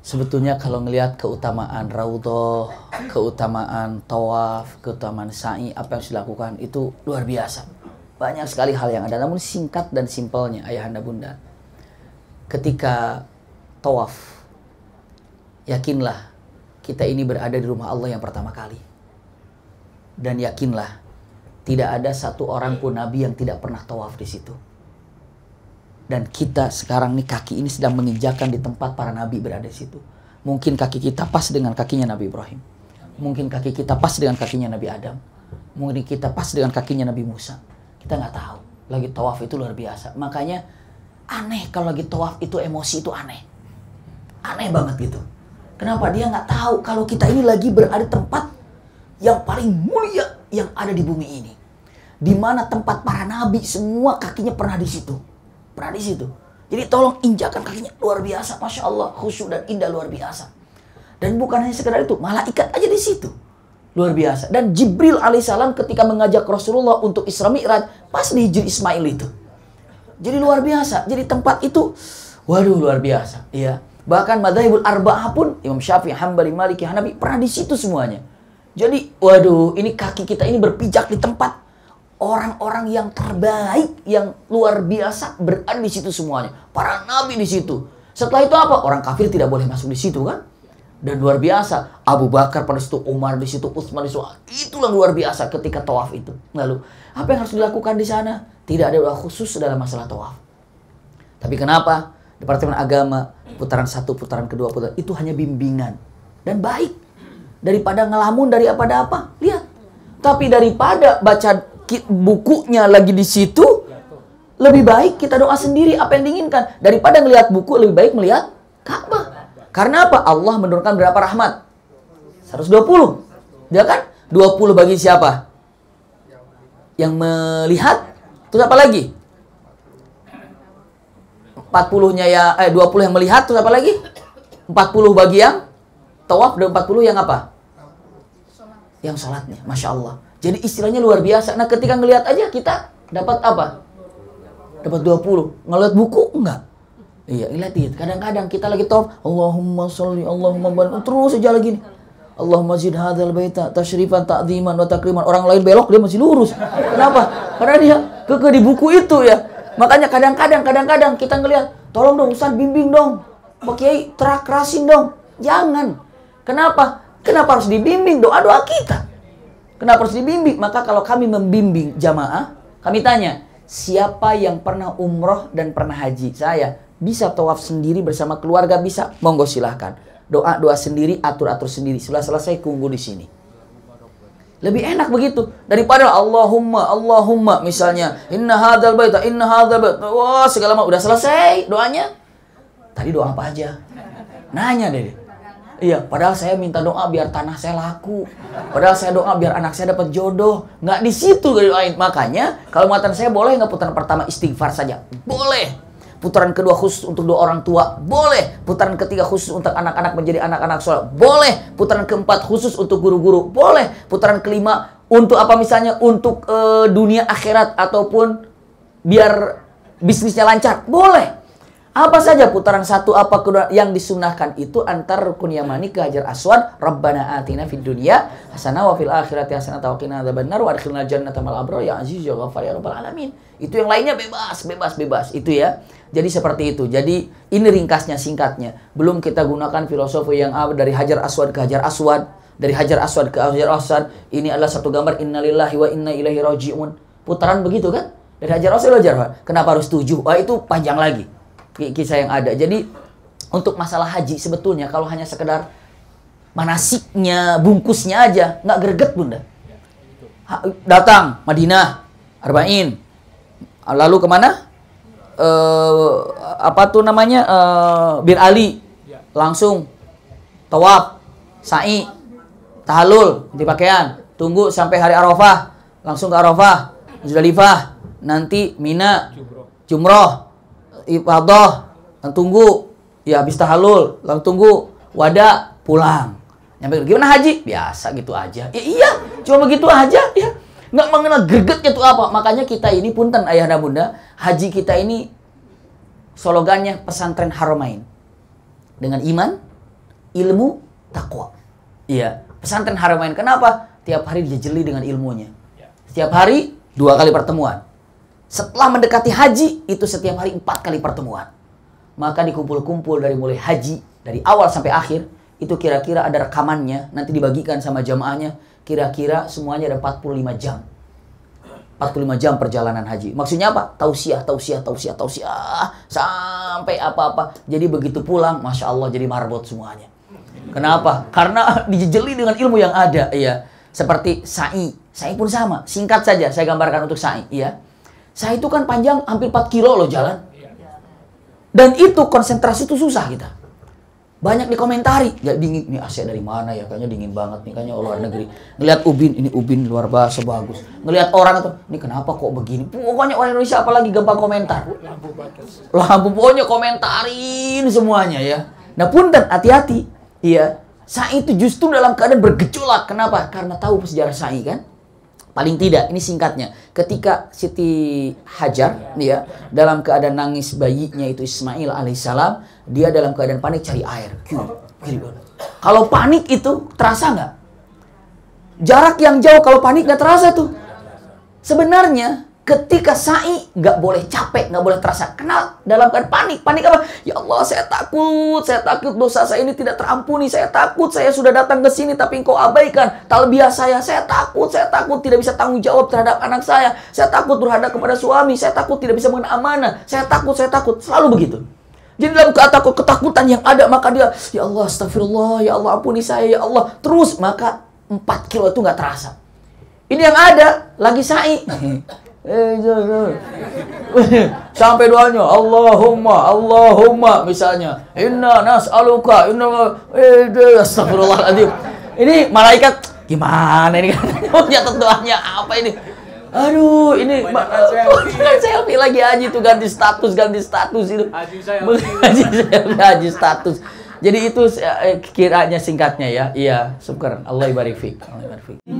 sebetulnya kalau melihat keutamaan raudoh, keutamaan tawaf, keutamaan sa'i, apa yang harus dilakukan itu luar biasa. Banyak sekali hal yang ada, namun singkat dan simpelnya ayahanda bunda. Ketika tawaf, yakinlah kita ini berada di rumah Allah yang pertama kali. Dan yakinlah tidak ada satu orang pun nabi yang tidak pernah tawaf di situ. Dan kita sekarang nih kaki ini sedang menginjakan di tempat para nabi berada di situ. Mungkin kaki kita pas dengan kakinya Nabi Ibrahim. Mungkin kaki kita pas dengan kakinya Nabi Adam. Mungkin kita pas dengan kakinya Nabi Musa. Kita nggak tahu. Lagi tawaf itu luar biasa. Makanya aneh kalau lagi tawaf itu emosi itu aneh. Aneh banget gitu. Kenapa dia nggak tahu kalau kita ini lagi berada di tempat yang paling mulia yang ada di bumi ini. Di mana tempat para nabi semua kakinya pernah di situ Pernah di situ. Jadi tolong injakan kakinya luar biasa, masya Allah khusyuk dan indah luar biasa. Dan bukan hanya sekedar itu, malah ikat aja di situ. Luar biasa. Dan Jibril alaihissalam ketika mengajak Rasulullah untuk Isra Mi'raj, pas di Hijri Ismail itu. Jadi luar biasa. Jadi tempat itu, waduh luar biasa. Iya. Bahkan Madhaibul Arba'ah pun, Imam Syafi'i, Hambali, Maliki, Hanafi, pernah di situ semuanya. Jadi, waduh, ini kaki kita ini berpijak di tempat orang-orang yang terbaik yang luar biasa berada di situ semuanya. Para nabi di situ. Setelah itu apa? Orang kafir tidak boleh masuk di situ kan? Dan luar biasa, Abu Bakar pada situ, Umar di situ, Utsman di situ. Itu yang luar biasa ketika tawaf itu. Lalu, apa yang harus dilakukan di sana? Tidak ada doa khusus dalam masalah tawaf. Tapi kenapa? Departemen Agama, putaran satu, putaran kedua, putaran itu hanya bimbingan. Dan baik. Daripada ngelamun dari apa-apa, lihat. Tapi daripada baca bukunya lagi di situ, lebih baik kita doa sendiri apa yang diinginkan daripada melihat buku lebih baik melihat Ka'bah. Karena apa? Allah menurunkan berapa rahmat? 120. Dia ya kan 20 bagi siapa? Yang melihat terus apa lagi? 40-nya ya eh 20 yang melihat terus apa lagi? 40 bagi yang tawaf dan 40 yang apa? Yang sholatnya, masya Allah. Jadi istilahnya luar biasa. Nah ketika ngelihat aja kita dapat apa? Dapat 20. Ngelihat buku? Enggak. Iya, lihat itu. Kadang-kadang kita lagi top, Allahumma sholli Allahumma barik. Terus aja lagi nih. Allahumma zid hadzal baita tasyrifan ta'dhiman wa takriman. Orang lain belok dia masih lurus. Kenapa? Karena dia keke di buku itu ya. Makanya kadang-kadang kadang-kadang kita ngelihat, tolong dong Ustaz bimbing dong. Pak Kiai terakrasin dong. Jangan. Kenapa? Kenapa harus dibimbing doa-doa kita? Kenapa harus dibimbing? Maka kalau kami membimbing jamaah, kami tanya, siapa yang pernah umroh dan pernah haji? Saya. Bisa tawaf sendiri bersama keluarga? Bisa. Monggo silahkan. Doa-doa sendiri, atur-atur sendiri. Setelah selesai, kunggu di sini. Lebih enak begitu daripada Allahumma Allahumma misalnya inna hadal baita inna hadal baita wah segala macam udah selesai doanya. Tadi doa apa aja? Nanya deh. Iya, padahal saya minta doa biar tanah saya laku. Padahal saya doa biar anak saya dapat jodoh. Nggak di situ doain. Makanya kalau muatan saya boleh nggak putaran pertama istighfar saja? Boleh. Putaran kedua khusus untuk dua orang tua? Boleh. Putaran ketiga khusus untuk anak-anak menjadi anak-anak soleh? Boleh. Putaran keempat khusus untuk guru-guru? Boleh. Putaran kelima untuk apa misalnya? Untuk uh, dunia akhirat ataupun biar bisnisnya lancar? Boleh. Apa saja putaran satu apa yang disunahkan itu antar rukun yamani ke Hajar Aswad, Rabbana atina fid dunya hasanah wa fil akhirati hasanah tawakina ada benar wa adkhilna jannata mal yang ya aziz ya ghafar ya rabbal alamin. Itu yang lainnya bebas, bebas, bebas. Itu ya. Jadi seperti itu. Jadi ini ringkasnya singkatnya. Belum kita gunakan filosofi yang dari Hajar Aswad ke Hajar Aswad, dari Hajar Aswad ke Hajar Aswad. Ini adalah satu gambar innalillahi wa inna ilaihi rajiun. Putaran begitu kan? Dari Hajar Aswad ke Hajar Aswad. Kenapa harus tujuh? Wah itu panjang lagi kisah yang ada. Jadi untuk masalah haji sebetulnya kalau hanya sekedar manasiknya, bungkusnya aja, nggak greget bunda. Ha, datang Madinah, Arba'in, lalu kemana? E, apa tuh namanya e, Bir Ali, ya. langsung tawaf, sa'i, tahalul, di pakaian, tunggu sampai hari Arafah, langsung ke Arafah, Muzdalifah, nanti Mina, Jumroh, ifadah tunggu ya habis tahalul lalu tunggu wada pulang nyampe gimana haji biasa gitu aja ya iya cuma begitu aja ya nggak mengenal gregetnya tuh apa makanya kita ini punten ayah dan bunda haji kita ini slogannya pesantren haramain dengan iman ilmu takwa iya pesantren haramain kenapa tiap hari dijeli dengan ilmunya ya. Tiap hari dua kali pertemuan setelah mendekati haji, itu setiap hari empat kali pertemuan. Maka dikumpul-kumpul dari mulai haji, dari awal sampai akhir, itu kira-kira ada rekamannya, nanti dibagikan sama jamaahnya, kira-kira semuanya ada 45 jam. 45 jam perjalanan haji. Maksudnya apa? Tausiah, tausiah, tausiah, tausiah. Sampai apa-apa. Jadi begitu pulang, Masya Allah jadi marbot semuanya. Kenapa? Karena dijejeli dengan ilmu yang ada. Iya. Seperti sa'i. Sa'i pun sama. Singkat saja saya gambarkan untuk sa'i. Iya. Saya itu kan panjang hampir 4 kilo loh jalan. Iya. Dan itu konsentrasi itu susah kita. Banyak dikomentari, ya dingin, ini AC dari mana ya, kayaknya dingin banget nih, kayaknya luar negeri. Ngeliat ubin, ini ubin luar bahasa bagus. Ngeliat orang itu, ini kenapa kok begini? Pokoknya orang Indonesia apalagi gampang komentar. Lampu batas. Lampu pokoknya komentarin semuanya ya. Nah pun dan hati-hati. Iya, Saya itu justru dalam keadaan bergejolak. Kenapa? Karena tahu sejarah saya kan. Paling tidak, ini singkatnya, ketika Siti Hajar, dia ya. ya, dalam keadaan nangis bayinya itu Ismail alaihissalam, dia dalam keadaan panik cari air. Kalau panik itu terasa nggak? Jarak yang jauh kalau panik nggak terasa tuh. Sebenarnya Ketika sa'i nggak boleh capek, nggak boleh terasa. Kenal dalam keadaan panik. Panik apa? Ya Allah, saya takut, saya takut dosa saya ini tidak terampuni. Saya takut saya sudah datang ke sini tapi engkau abaikan talbiah saya. Saya takut, saya takut tidak bisa tanggung jawab terhadap anak saya. Saya takut berhadap kepada suami. Saya takut tidak bisa mengenai amanah. Saya takut, saya takut. Selalu begitu. Jadi dalam ketakut, ketakutan yang ada maka dia ya Allah astagfirullah ya Allah ampuni saya ya Allah terus maka 4 kilo itu nggak terasa. Ini yang ada lagi sa'i. Eh, iya, iya. sampai doanya Allahumma Allahumma misalnya inna nas'aluka inna eh astagfirullahaladzim ini malaikat gimana ini kan nyatet doanya apa ini aduh ini bukan selfie lagi Haji tuh ganti status ganti status itu Haji selfie Haji status jadi itu eh, eh, kiranya singkatnya ya iya syukur Allah ibarik Allah ibarik